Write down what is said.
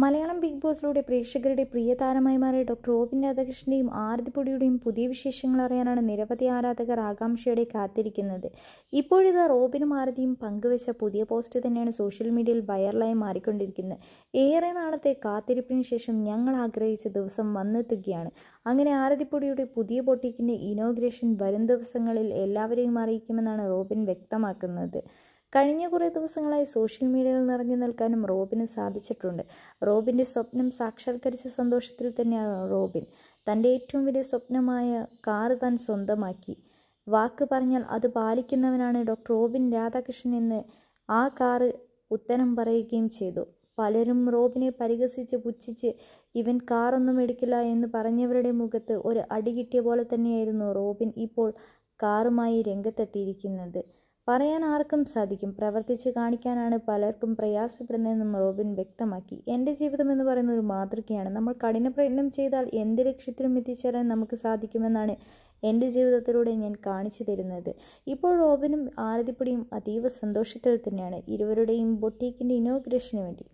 Malayalam big ബോസിലൂടെ പ്രേക്ഷകരുടെ പ്രിയ താരമായി മാറിയ ഡോക്ടർ റോബിൻ രാധാകൃഷ്ണൻ്റെയും ആരതിപ്പൊടിയുടെയും പുതിയ വിശേഷങ്ങൾ അറിയാനാണ് നിരവധി ആരാധകർ ആകാംക്ഷയോടെ കാത്തിരിക്കുന്നത് ഇപ്പോഴിത് റോബിനും ആരതിയും പങ്കുവച്ച പുതിയ പോസ്റ്റ് തന്നെയാണ് സോഷ്യൽ മീഡിയയിൽ വൈറലായി മാറിക്കൊണ്ടിരിക്കുന്നത് ഏറെ നാളത്തെ കാത്തിരിപ്പിന് ശേഷം ഞങ്ങൾ ആഗ്രഹിച്ച ദിവസം വന്നെത്തുകയാണ് അങ്ങനെ ആരതിപ്പൊടിയുടെ പുതിയ ബൊട്ടിക്കിൻ്റെ ഇനോഗ്രേഷൻ വരും ദിവസങ്ങളിൽ എല്ലാവരെയും അറിയിക്കുമെന്നാണ് റോബിൻ വ്യക്തമാക്കുന്നത് കഴിഞ്ഞ കുറേ ദിവസങ്ങളായി സോഷ്യൽ മീഡിയയിൽ നിറഞ്ഞു നിൽക്കാനും റോബിന് സാധിച്ചിട്ടുണ്ട് റോബിൻ്റെ സ്വപ്നം സാക്ഷാത്കരിച്ച സന്തോഷത്തിൽ തന്നെയാണ് റോബിൻ തൻ്റെ ഏറ്റവും വലിയ സ്വപ്നമായ കാറ് താൻ സ്വന്തമാക്കി വാക്ക് പറഞ്ഞാൽ അത് പാലിക്കുന്നവനാണ് ഡോക്ടർ റോബിൻ രാധാകൃഷ്ണൻ എന്ന് ആ കാറ് ഉത്തരം പറയുകയും ചെയ്തു പലരും റോബിനെ പരിഹസിച്ച് പുച്ഛിച്ച് ഇവൻ കാറൊന്നും എടുക്കില്ല എന്ന് പറഞ്ഞവരുടെ മുഖത്ത് ഒരു അടി കിട്ടിയ പോലെ തന്നെയായിരുന്നു റോബിൻ ഇപ്പോൾ കാറുമായി രംഗത്തെത്തിയിരിക്കുന്നത് പറയാൻ ആർക്കും സാധിക്കും പ്രവർത്തിച്ച് കാണിക്കാനാണ് പലർക്കും പ്രയാസപ്പെടുന്നതെന്നും റോബിൻ വ്യക്തമാക്കി എൻ്റെ ജീവിതം എന്ന് പറയുന്ന ഒരു മാതൃകയാണ് നമ്മൾ കഠിന പ്രയത്നം ചെയ്താൽ എന്ത് ലക്ഷ്യത്തിലും എത്തിച്ചേരാൻ നമുക്ക് സാധിക്കുമെന്നാണ് എൻ്റെ ജീവിതത്തിലൂടെ ഞാൻ കാണിച്ചു തരുന്നത് ഇപ്പോൾ റോബിനും ആരതിപ്പൊടിയും അതീവ സന്തോഷത്തിൽ തന്നെയാണ് ഇരുവരുടെയും ബൊട്ടീക്കിൻ്റെ ഇനോഗ്രേഷന് വേണ്ടി